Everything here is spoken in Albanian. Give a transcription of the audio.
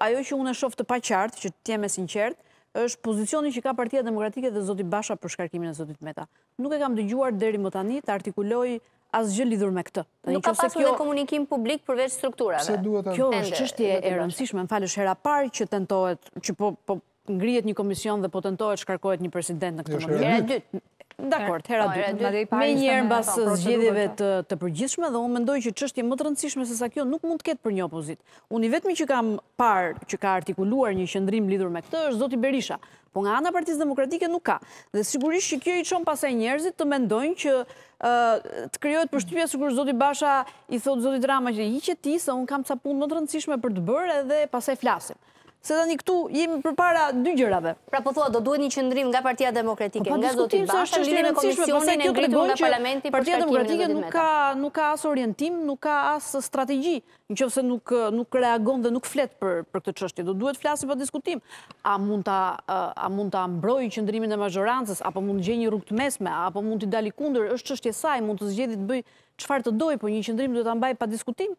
Ajo që unë e shoftë pa qartë, që t'jeme sinqertë, është pozicioni që ka Partia Demokratike dhe Zotit Basha për shkarkimin e Zotit Meta. Nuk e kam dëgjuar deri më tani të artikuloj asë gjë lidhur me këtë. Nuk ka pasur dhe komunikim publik përveç strukturave. Kjo është qështje e rëndësishme. Në falë hera parë që tentohet, që po, po ngrijet një komision dhe po tentohet shkarkohet një president në këtë jo, moment. Hera dytë. Dakor, të hera dytë. Me njerë në basë zgjedeve të përgjithshme dhe unë mendoj që qështje më të rëndësishme se sa kjo nuk mund të ketë për një opozit. Unë i vetëmi që kam parë që ka artikuluar një shëndrim lidur me këtë është Zoti Berisha, po nga anë partiz demokratike nuk ka. Dhe sigurisht që kjo i qonë pasaj njerëzit të mendojnë që të kryojt për shtypja sigur Zoti Basha i thotë Zoti Drama që i që ti se unë kam ca punë më të rëndësishme për të bërë edhe pasaj flasim. Se tani këtu jemi përpara dy gjërave. Pra po thua do duhet një qëndrim nga Partia Demokratike, po, nga bashkë, Bashë, lidhur me komisionin e ngritur nga parlamenti Partia Demokratike nuk ka nuk ka as orientim, nuk ka as strategji, nëse nuk nuk reagon dhe nuk flet për për këtë çështje. Do duhet flasë për diskutim. A mund ta a mund ta mbroj qëndrimin e majorancës apo mund të gjejë një rrugë të mesme, apo mund të dali kundër, është çështje saj, mund të zgjedhë të bëj çfarë të doj, por një qëndrim duhet ta mbaj pa diskutim.